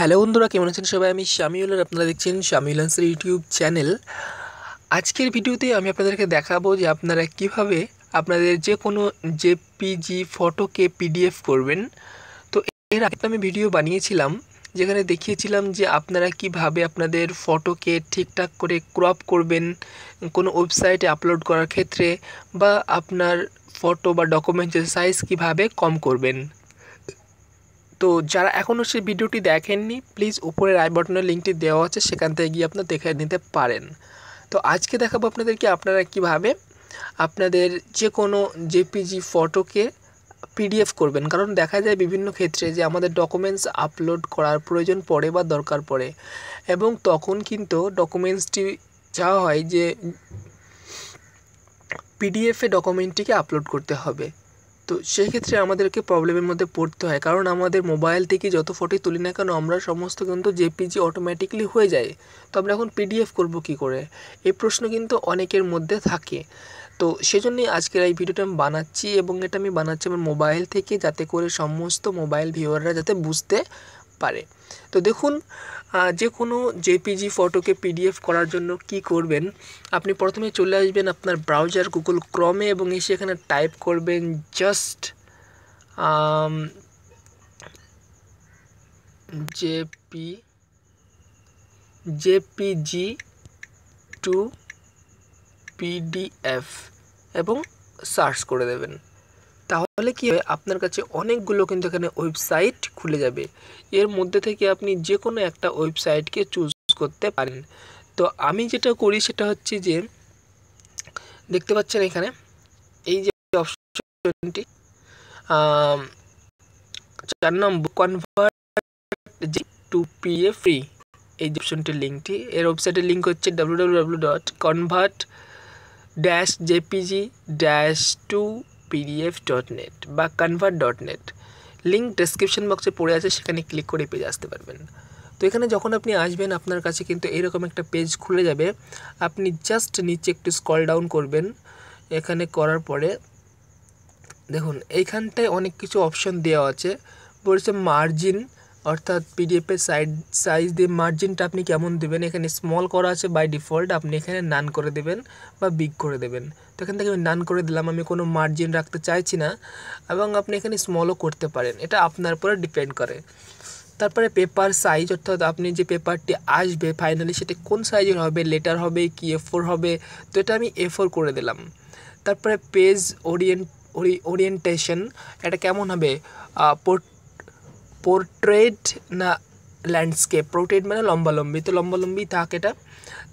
hello বন্ধুরা কেমন আছেন সবাই আমি শামিউল আর আপনারা দেখছেন শামিউল আনসার ইউটিউব চ্যানেল আজকের ভিডিওতে আমি আপনাদেরকে দেখাবো যে আপনারা কিভাবে আপনাদের যে কোনো জেপিজি ফটোকে পিডিএফ করবেন তো এর আগে আমি ভিডিও বানিয়েছিলাম যেখানে দেখিয়েছিলাম যে আপনারা কিভাবে আপনাদের ফটোকে ঠিকঠাক করে ক্রপ করবেন কোনো ওয়েবসাইটে আপলোড করার ক্ষেত্রে বা আপনার ফটো বা ডকুমেন্টের সাইজ কিভাবে কম করবেন তো যারা এখনও সেই ভিডিওটি দেখেননি প্লিজ উপরের আই বটনের লিঙ্কটি দেওয়া আছে সেখান থেকে গিয়ে আপনারা দেখে নিতে পারেন তো আজকে দেখাবো আপনাদেরকে আপনারা কিভাবে আপনাদের যে কোনো জেপিজি ফটোকে পিডিএফ করবেন কারণ দেখা যায় বিভিন্ন ক্ষেত্রে যে আমাদের ডকুমেন্টস আপলোড করার প্রয়োজন পড়ে বা দরকার পড়ে এবং তখন কিন্তু ডকুমেন্টসটি যাওয়া হয় যে পিডিএফে ডকুমেন্টটিকে আপলোড করতে হবে তো সেক্ষেত্রে আমাদেরকে প্রবলেমের মধ্যে পড়তে হয় কারণ আমাদের মোবাইল থেকে যত ফটোই তুলি না কেন আমরা সমস্ত কিন্তু জেপিজি অটোমেটিকলি হয়ে যায় তো আমরা এখন পিডিএফ করব কি করে এই প্রশ্ন কিন্তু অনেকের মধ্যে থাকে তো সেজন্যই আজকের এই ভিডিওটা আমি বানাচ্ছি এবং এটা আমি বানাচ্ছি আমার মোবাইল থেকে যাতে করে সমস্ত মোবাইল ভিউয়াররা যাতে বুঝতে পারে তো দেখুন যে কোনো জেপিজি ফটোকে পিডিএফ করার জন্য কি করবেন আপনি প্রথমে চলে আসবেন আপনার ব্রাউজার গুগল ক্রমে এবং এসে এখানে টাইপ করবেন just JP JPG to PDF এবং সার্চ করে দেবেন তাহলে কি হবে আপনার কাছে অনেকগুলো কিন্তু এখানে ওয়েবসাইট খুলে যাবে এর মধ্যে থেকে আপনি যে কোনো একটা ওয়েবসাইটকে চুজ করতে পারেন তো আমি যেটা করি সেটা হচ্ছে যে দেখতে পাচ্ছেন এখানে এই যে অপশনটি চার নম্বর convert to P A free এই যে অপশনটির লিঙ্কটি এর ওয়েবসাইটের লিঙ্ক হচ্ছে W dot convert dash JPG dash to PDF বা কনভার্ট লিংক লিঙ্ক ডেসক্রিপশন বক্সে পড়ে আছে সেখানে ক্লিক করে পেজ আসতে পারবেন তো এখানে যখন আপনি আসবেন আপনার কাছে কিন্তু এরকম একটা পেজ খুলে যাবে আপনি জাস্ট নিচে একটু স্কল ডাউন করবেন এখানে করার পরে দেখুন এইখানটায় অনেক কিছু অপশন দেওয়া আছে বলছে মার্জিন অর্থাৎ পিডিএফের সাইড সাইজ দিয়ে মার্জিনটা আপনি কেমন দেবেন এখানে স্মল করা আছে বাই ডিফল্ট আপনি এখানে নান করে দেবেন বা বিগ করে দেবেন তো এখান থেকে আমি নান করে দিলাম আমি কোনো মার্জিন রাখতে চাইছি না এবং আপনি এখানে স্মলও করতে পারেন এটা আপনার উপরে ডিপেন্ড করে তারপরে পেপার সাইজ অর্থাৎ আপনি যে পেপারটি আসবে ফাইনালি সেটি কোন সাইজের হবে লেটার হবে কি এ হবে তো এটা আমি এ করে দিলাম তারপরে পেজ ওরিয়েন্ট ওরিয়েন্টেশন এটা কেমন হবে পোর্ট্রেট না ল্যান্ডস্কেপ পোর্ট্রেট মানে লম্বালম্বি তো লম্বালম্বি থাক এটা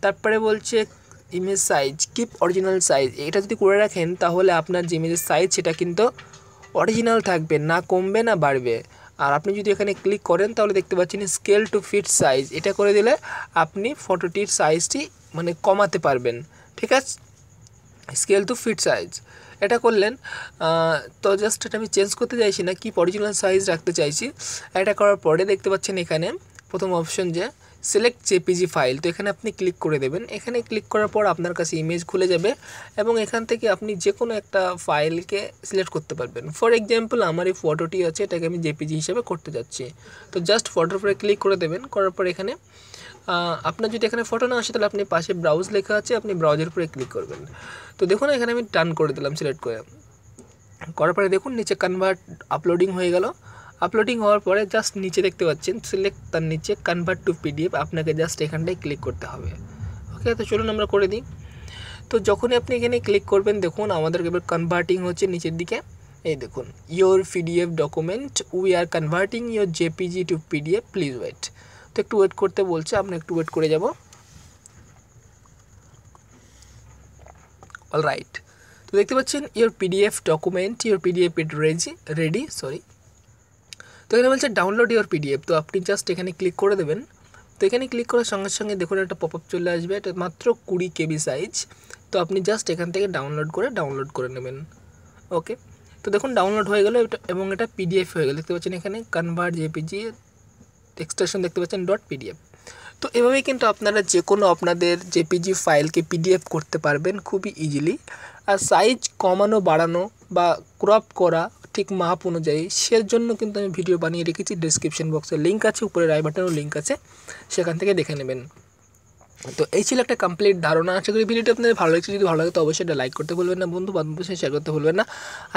তারপরে বলছে image size keep original size এটা যদি করে রাখেন তাহলে আপনার যে ইমেজের সাইজ সেটা কিন্তু অরিজিনাল থাকবে না কমবে না বাড়বে আর আপনি যদি এখানে ক্লিক করেন তাহলে দেখতে পাচ্ছেন স্কেল টু ফিট সাইজ এটা করে দিলে আপনি ফটোটির সাইজটি মানে কমাতে পারবেন ঠিক আছে স্কেল টু ফিট সাইজ এটা করলেন তো জাস্ট এটা আমি চেঞ্জ করতে চাইছি না কি অরিজিনাল সাইজ রাখতে চাইছি এটা করার পরে দেখতে পাচ্ছেন এখানে প্রথম অপশন যে সিলেক্ট জেপিজি ফাইল তো এখানে আপনি ক্লিক করে দেবেন এখানে ক্লিক করার পর আপনার কাছে ইমেজ খুলে যাবে এবং এখান থেকে আপনি যে কোনো একটা ফাইলকে সিলেক্ট করতে পারবেন ফর এক্সাম্পল আমার এই ফটোটি আছে এটাকে আমি জেপিজি হিসেবে করতে যাচ্ছি তো জাস্ট ফটোর উপরে ক্লিক করে দেবেন করার পর এখানে আপনার যদি এখানে ফটো না আসে তাহলে আপনি পাশে ব্রাউজ লেখা আছে আপনি ব্রাউজের উপরে ক্লিক করবেন তো দেখুন এখানে আমি টান করে দিলাম সিলেক্ট করে করার পরে দেখুন নিচে কনভার্ট আপলোডিং হয়ে গেল আপলোডিং হওয়ার পরে জাস্ট নিচে দেখতে পাচ্ছেন সিলেক্ট তার নিচে কনভার্ট টু পিডিএফ আপনাকে জাস্ট এখানটাই ক্লিক করতে হবে ওকে তো চলুন আমরা করে দিই তো যখন আপনি এখানে ক্লিক করবেন দেখুন আমাদের কেবল কনভার্টিং হচ্ছে নিচের দিকে এই দেখুন your PDF document we are converting your JPG to PDF please wait তো একটু ওয়েট করতে বলছে আপনি একটু ওয়েট করে যাব অল রাইট তো দেখতে পাচ্ছেন your PDF document your PDF ready sorry তো এখানে বলছে ডাউনলোড ইউর পিডিএফ তো আপনি জাস্ট এখানে ক্লিক করে দেবেন তো এখানে ক্লিক করার সঙ্গে সঙ্গে দেখুন একটা পপ আপ চলে আসবে এটা মাত্র কুড়ি কেবি সাইজ তো আপনি জাস্ট এখান থেকে ডাউনলোড করে ডাউনলোড করে নেবেন ওকে তো দেখুন ডাউনলোড হয়ে গেল এবং এটা পিডিএফ হয়ে গেল দেখতে পাচ্ছেন এখানে কনভার্ট জেপিজি এক্সটেনশন দেখতে পাচ্ছেন ডট পিডিএফ তো এভাবেই কিন্তু আপনারা যে কোনো আপনাদের জেপিজি ফাইলকে পিডিএফ করতে পারবেন খুবই ইজিলি আর সাইজ কমানো বাড়ানো বা ক্রপ করা ঠিক মাপ অনুযায়ী সের জন্য কিন্তু আমি ভিডিও বানিয়ে রেখেছি ডিসক্রিপশন বক্সে লিঙ্ক আছে উপরে রাই বাটনেরও লিঙ্ক আছে সেখান থেকে দেখে নেবেন তো এই ছিল একটা কমপ্লিট ধারণা আশা করি ভিডিওটি আপনাদের ভালো লাগছে যদি ভালো লাগে তো অবশ্যই এটা লাইক করতে ভুলবেন না বন্ধু বান্ধব সাথে শেয়ার করতে ভুলবেন না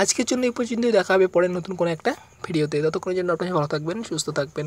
আজকের জন্য এই পর্যন্তই দেখা হবে পরে নতুন কোনো একটা ভিডিওতে ততক্ষণের জন্য আপনি ভালো থাকবেন সুস্থ থাকবেন